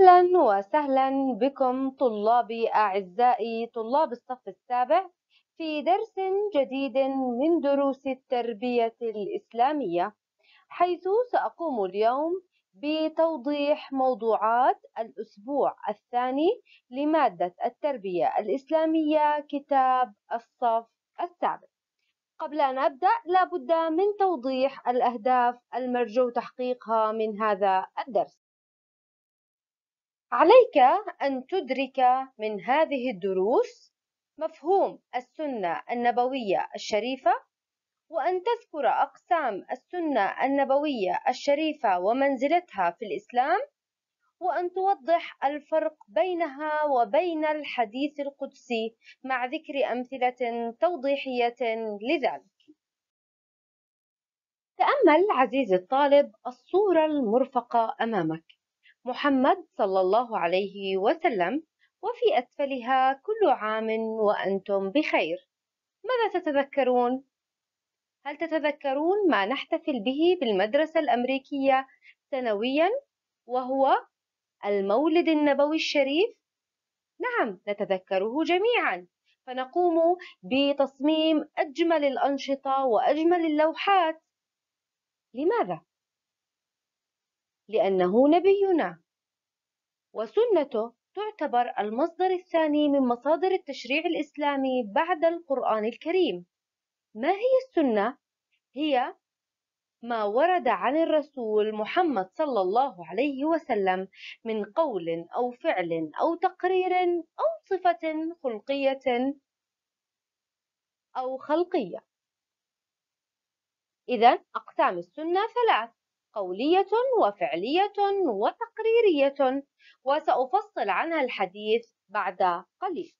أهلا وسهلا بكم طلابي أعزائي طلاب الصف السابع في درس جديد من دروس التربية الإسلامية حيث سأقوم اليوم بتوضيح موضوعات الأسبوع الثاني لمادة التربية الإسلامية كتاب الصف السابع قبل أن أبدأ لابد من توضيح الأهداف المرجو تحقيقها من هذا الدرس عليك أن تدرك من هذه الدروس مفهوم السنة النبوية الشريفة وأن تذكر أقسام السنة النبوية الشريفة ومنزلتها في الإسلام وأن توضح الفرق بينها وبين الحديث القدسي مع ذكر أمثلة توضيحية لذلك. تأمل عزيزي الطالب الصورة المرفقة أمامك محمد صلى الله عليه وسلم وفي أسفلها كل عام وأنتم بخير ماذا تتذكرون؟ هل تتذكرون ما نحتفل به بالمدرسة الأمريكية سنويا وهو المولد النبوي الشريف؟ نعم نتذكره جميعا فنقوم بتصميم أجمل الأنشطة وأجمل اللوحات لماذا؟ لأنه نبينا وسنته تعتبر المصدر الثاني من مصادر التشريع الإسلامي بعد القرآن الكريم ما هي السنة؟ هي ما ورد عن الرسول محمد صلى الله عليه وسلم من قول أو فعل أو تقرير أو صفة خلقية أو خلقية إذا أقسام السنة ثلاث قولية وفعلية وتقريرية وسأفصل عنها الحديث بعد قليل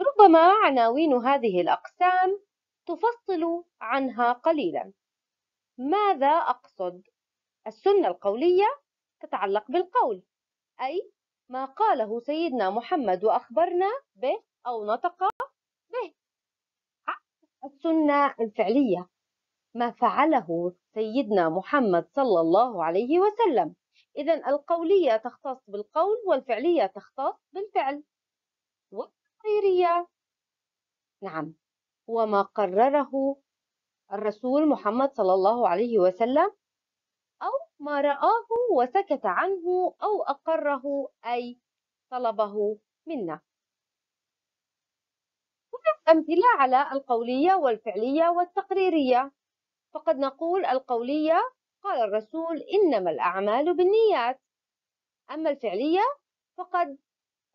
ربما عناوين هذه الأقسام تفصل عنها قليلا ماذا أقصد؟ السنة القولية تتعلق بالقول أي ما قاله سيدنا محمد وأخبرنا به أو نطق به السنة الفعلية ما فعله سيدنا محمد صلى الله عليه وسلم إذا القولية تختص بالقول والفعلية تختص بالفعل والتقريرية نعم وما قرره الرسول محمد صلى الله عليه وسلم أو ما رآه وسكت عنه أو أقره أي طلبه منا هناك أمثلة على القولية والفعلية والتقريرية فقد نقول القولية قال الرسول إنما الأعمال بالنيات أما الفعلية فقد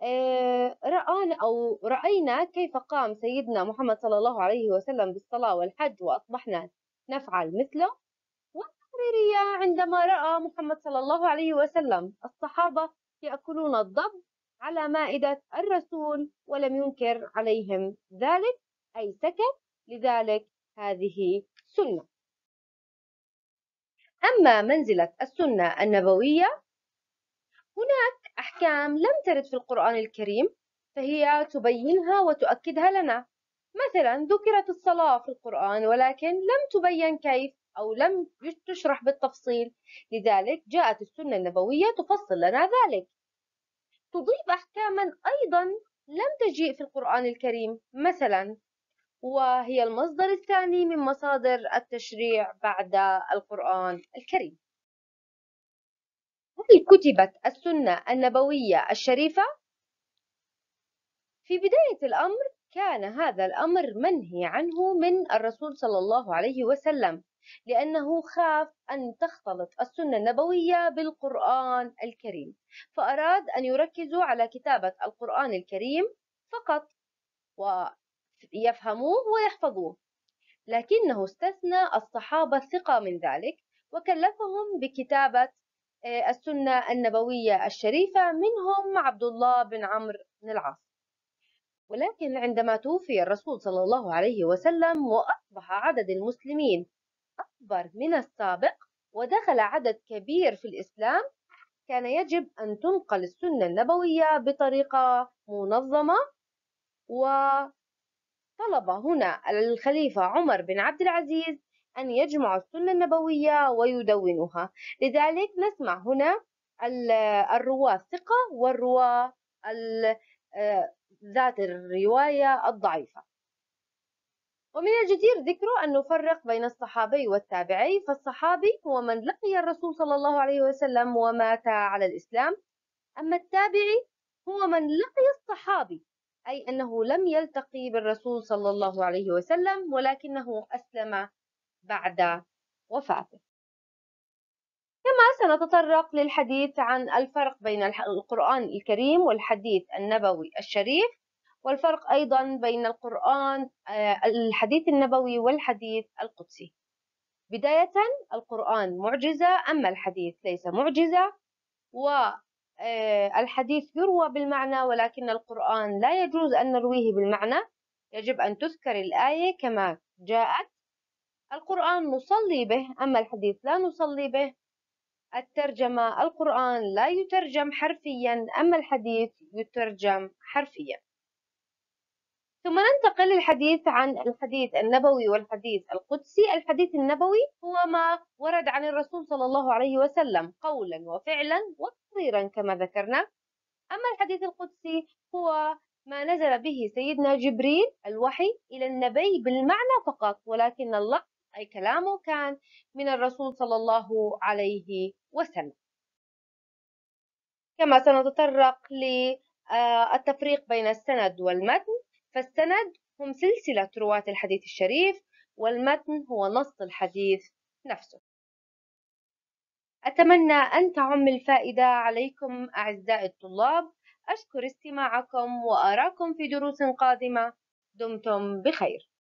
آه، رأنا أو رأينا كيف قام سيدنا محمد صلى الله عليه وسلم بالصلاة والحج وأصبحنا نفعل مثله والتقريرية عندما رأى محمد صلى الله عليه وسلم الصحابة يأكلون الضب على مائدة الرسول ولم ينكر عليهم ذلك أي سكت لذلك هذه سنة أما منزلة السنة النبوية هناك أحكام لم ترد في القرآن الكريم فهي تبينها وتؤكدها لنا مثلا ذكرت الصلاة في القرآن ولكن لم تبين كيف أو لم تشرح بالتفصيل لذلك جاءت السنة النبوية تفصل لنا ذلك تضيف أحكاما أيضا لم تجيء في القرآن الكريم مثلا وهي المصدر الثاني من مصادر التشريع بعد القرآن الكريم هل كتبت السنة النبوية الشريفة؟ في بداية الأمر كان هذا الأمر منهي عنه من الرسول صلى الله عليه وسلم لأنه خاف أن تختلط السنة النبوية بالقرآن الكريم فأراد أن يركزوا على كتابة القرآن الكريم فقط و يفهموه ويحفظوه لكنه استثنى الصحابة الثقة من ذلك وكلفهم بكتابة آه، السنة النبوية الشريفة منهم عبد الله بن عمرو بن العاص ولكن عندما توفي الرسول صلى الله عليه وسلم وأصبح عدد المسلمين أكبر من السابق ودخل عدد كبير في الإسلام كان يجب أن تنقل السنة النبوية بطريقة منظمة و طلب هنا الخليفة عمر بن عبد العزيز أن يجمع السنة النبوية ويدونها لذلك نسمع هنا الرواة الثقة والرواة آه، ذات الرواية الضعيفة ومن الجدير ذكره أن نفرق بين الصحابي والتابعي فالصحابي هو من لقي الرسول صلى الله عليه وسلم ومات على الإسلام أما التابعي هو من لقي الصحابي أي أنه لم يلتقي بالرسول صلى الله عليه وسلم ولكنه أسلم بعد وفاته كما سنتطرق للحديث عن الفرق بين القرآن الكريم والحديث النبوي الشريف والفرق أيضا بين القرآن آه، الحديث النبوي والحديث القدسي بداية القرآن معجزة أما الحديث ليس معجزة آه، الحديث يروى بالمعنى ولكن القرآن لا يجوز أن نرويه بالمعنى يجب أن تذكر الآية كما جاءت القرآن نصلي به أما الحديث لا نصلي به الترجمة القرآن لا يترجم حرفيا أما الحديث يترجم حرفيا ثم ننتقل للحديث عن الحديث النبوي والحديث القدسي الحديث النبوي هو ما ورد عن الرسول صلى الله عليه وسلم قولا وفعلا تقصيرا كما ذكرنا أما الحديث القدسي هو ما نزل به سيدنا جبريل الوحي إلى النبي بالمعنى فقط ولكن الله أي كلامه كان من الرسول صلى الله عليه وسلم كما سنتطرق للتفريق آه، بين السند والمتن فالسند هم سلسلة رواة الحديث الشريف والمتن هو نص الحديث نفسه أتمنى أن تعم الفائدة عليكم أعزائي الطلاب أشكر استماعكم وأراكم في دروس قادمة دمتم بخير